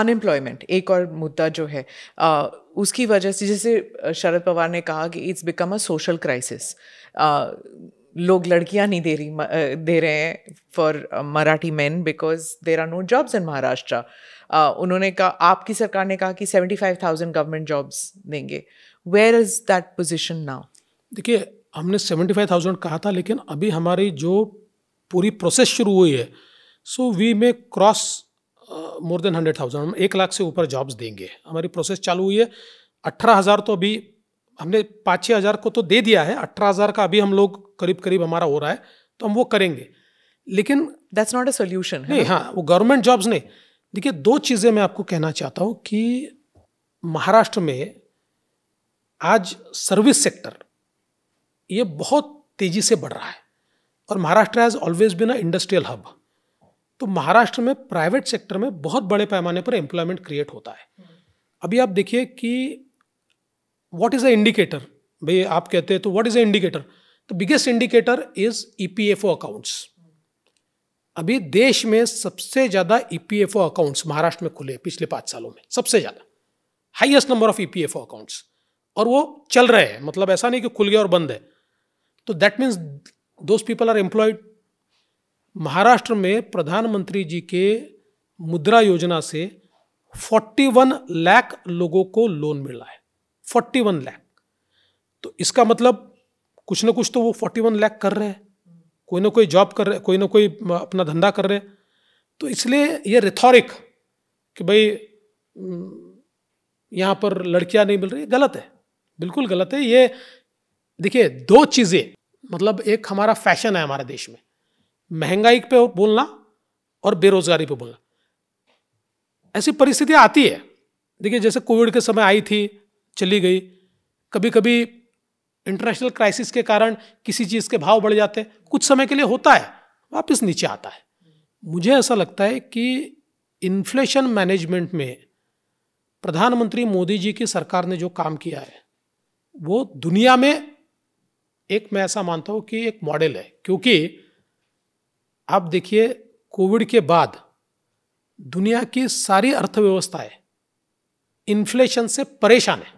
unemployment एक और मुद्दा जो है आ, उसकी वजह से जैसे शरद पवार ने कहा कि it's become a social crisis लोग लड़कियां नहीं दे रही दे रहे हैं for Marathi man because there are no jobs in Maharashtra उन्होंने कहा आपकी सरकार ने कहा कि seventy five thousand government jobs देंगे where is that position now देखिए हमने सेवेंटी फाइव थाउजेंड कहा था लेकिन अभी हमारी जो पूरी प्रोसेस शुरू हुई है so we may cross more than hundred thousand हम एक लाख से ऊपर जॉब्स देंगे हमारी प्रोसेस चालू हुई है अट्ठारह हज़ार तो अभी हमने पाँच छः हज़ार को तो दे दिया है अठारह हज़ार का अभी हम लोग करीब करीब हमारा हो रहा है तो हम वो करेंगे लेकिन दैट्स नॉट अ सोल्यूशन नहीं हाँ वो गवर्नमेंट जॉब्स नहीं देखिए दो चीज़ें मैं आपको कहना चाहता हूँ कि महाराष्ट्र में आज सर्विस सेक्टर ये बहुत तेज़ी से बढ़ रहा है और Maharashtra has always been a industrial hub तो महाराष्ट्र में प्राइवेट सेक्टर में बहुत बड़े पैमाने पर एम्प्लॉयमेंट क्रिएट होता है अभी आप देखिए कि वॉट इज़ अ इंडिकेटर भाई आप कहते हैं तो वॉट इज़ अ इंडिकेटर तो biggest indicator is e accounts अभी देश में सबसे ज़्यादा ई अकाउंट्स महाराष्ट्र में खुले पिछले पाँच सालों में सबसे ज़्यादा highest number of e accounts और वो चल रहे हैं मतलब ऐसा नहीं कि खुल गया और बंद है तो that means those people are employed Maharashtra में प्रधानमंत्री जी के मुद्रा योजना से 41 लाख लोगों को लोन मिला है 41 लाख तो इसका मतलब कुछ ना कुछ तो वो 41 लाख कर रहे हैं कोई ना कोई जॉब कर रहे कोई ना कोई अपना धंधा कर रहे तो इसलिए ये रिथोरिक कि भाई यहाँ पर लड़कियाँ नहीं मिल रही गलत है बिल्कुल गलत है ये देखिए दो चीज़ें मतलब एक हमारा फैशन है हमारे देश में महंगाई पे बोलना और बेरोजगारी पे बोलना ऐसी परिस्थितियाँ आती है देखिए जैसे कोविड के समय आई थी चली गई कभी कभी इंटरनेशनल क्राइसिस के कारण किसी चीज़ के भाव बढ़ जाते हैं कुछ समय के लिए होता है वापस नीचे आता है मुझे ऐसा लगता है कि इन्फ्लेशन मैनेजमेंट में प्रधानमंत्री मोदी जी की सरकार ने जो काम किया है वो दुनिया में एक मैं ऐसा मानता हूँ कि एक मॉडल है क्योंकि आप देखिए कोविड के बाद दुनिया की सारी अर्थव्यवस्थाएं इन्फ्लेशन से परेशान है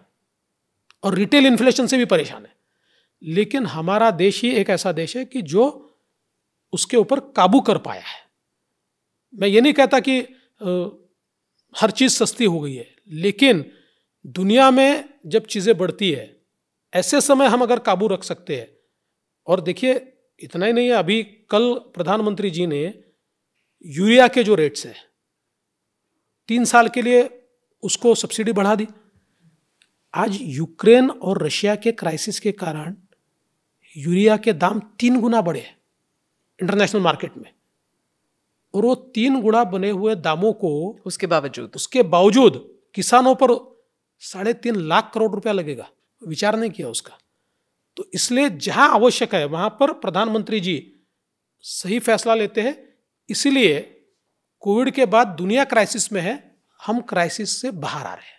और रिटेल इन्फ्लेशन से भी परेशान है लेकिन हमारा देश ही एक ऐसा देश है कि जो उसके ऊपर काबू कर पाया है मैं ये नहीं कहता कि हर चीज़ सस्ती हो गई है लेकिन दुनिया में जब चीज़ें बढ़ती है ऐसे समय हम अगर काबू रख सकते हैं और देखिए इतना ही नहीं है अभी कल प्रधानमंत्री जी ने यूरिया के जो रेट्स है तीन साल के लिए उसको सब्सिडी बढ़ा दी आज यूक्रेन और रशिया के क्राइसिस के कारण यूरिया के दाम तीन गुना बढ़े इंटरनेशनल मार्केट में और वो तीन गुना बने हुए दामों को उसके बावजूद उसके बावजूद किसानों पर साढ़े तीन लाख करोड़ रुपया लगेगा विचार नहीं किया उसका तो इसलिए जहां आवश्यक है वहां पर प्रधानमंत्री जी सही फैसला लेते हैं इसीलिए कोविड के बाद दुनिया क्राइसिस में है हम क्राइसिस से बाहर आ रहे हैं